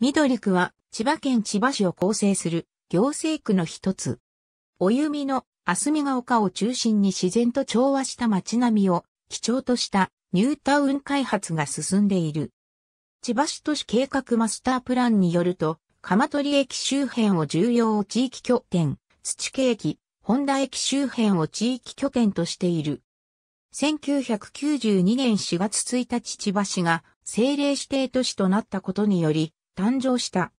緑区は千葉県千葉市を構成する行政区の一つ。お弓の霞ヶ丘を中心に自然と調和した街並みを基調としたニュータウン開発が進んでいる。千葉市都市計画マスタープランによると、鎌取駅周辺を重要地域拠点、土系駅、本田駅周辺を地域拠点としている。1992年4月1日千葉市が政令指定都市となったことにより、誕生した。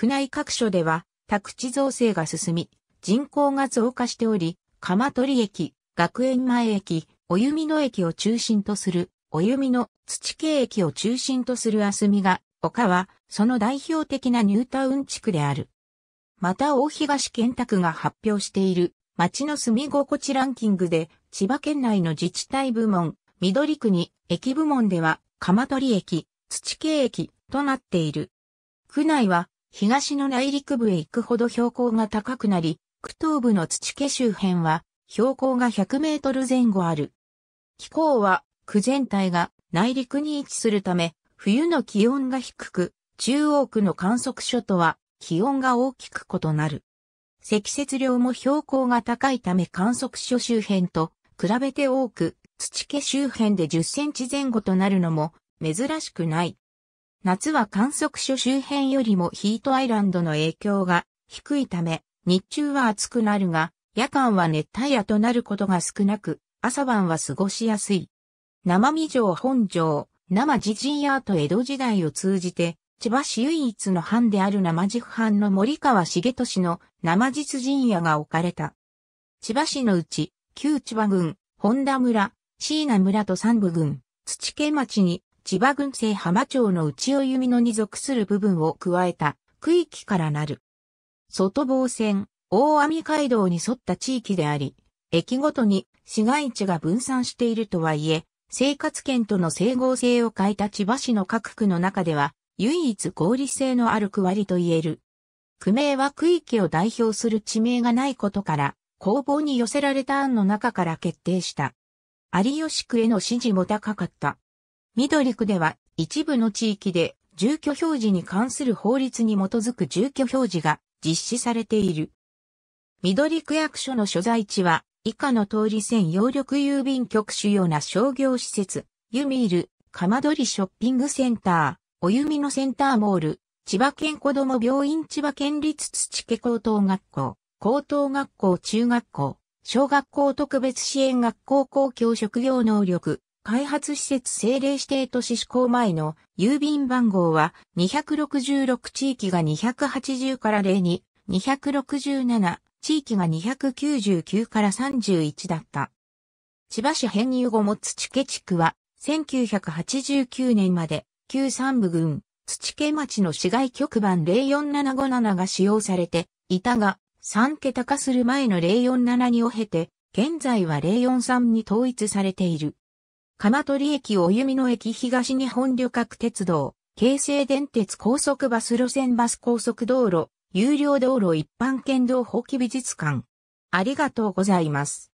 宮内各所では、宅地造成が進み、人口が増加しており、鎌取駅、学園前駅、お弓野駅を中心とする、お弓野土系駅を中心とするあすみが、丘は、その代表的なニュータウン地区である。また大東建託が発表している、町の住み心地ランキングで、千葉県内の自治体部門、緑区に駅部門では、鎌取駅、土系駅となっている。区内は東の内陸部へ行くほど標高が高くなり、区東部の土家周辺は標高が100メートル前後ある。気候は区全体が内陸に位置するため、冬の気温が低く、中央区の観測所とは気温が大きく異なる。積雪量も標高が高いため観測所周辺と比べて多く、土家周辺で10センチ前後となるのも珍しくない。夏は観測所周辺よりもヒートアイランドの影響が低いため、日中は暑くなるが、夜間は熱帯夜となることが少なく、朝晩は過ごしやすい。生身城本城、生地人アート江戸時代を通じて、千葉市唯一の藩である生地藩の森川重俊の生地陣屋が置かれた。千葉市のうち、旧千葉郡、本田村、椎名村と三部郡、土家町に千葉郡西浜町の内尾弓野に属する部分を加えた区域からなる。外房線、大網街道に沿った地域であり、駅ごとに市街地が分散しているとはいえ、生活圏との整合性を変えた千葉市の各区の中では、唯一合理性のある区割りと言える。区名は区域を代表する地名がないことから、工房に寄せられた案の中から決定した。有吉区への支持も高かった。緑区では一部の地域で住居表示に関する法律に基づく住居表示が実施されている。緑区役所の所在地は以下の通り線洋力郵便局主要な商業施設、ユミール、かりショッピングセンター、お弓のセンターモール、千葉県子ども病院千葉県立土家高等学校、高等学校中学校、小学校特別支援学校公共職業能力、開発施設政令指定都市施行前の郵便番号は266地域が280から0に、267地域が299から31だった。千葉市編入後も土家地区は1989年まで旧三部郡土家町の市街局番04757が使用されていたが3桁化する前の047にを経て現在は043に統一されている。鎌取駅お弓の駅東日本旅客鉄道、京成電鉄高速バス路線バス高速道路、有料道路一般県道放棄美術館。ありがとうございます。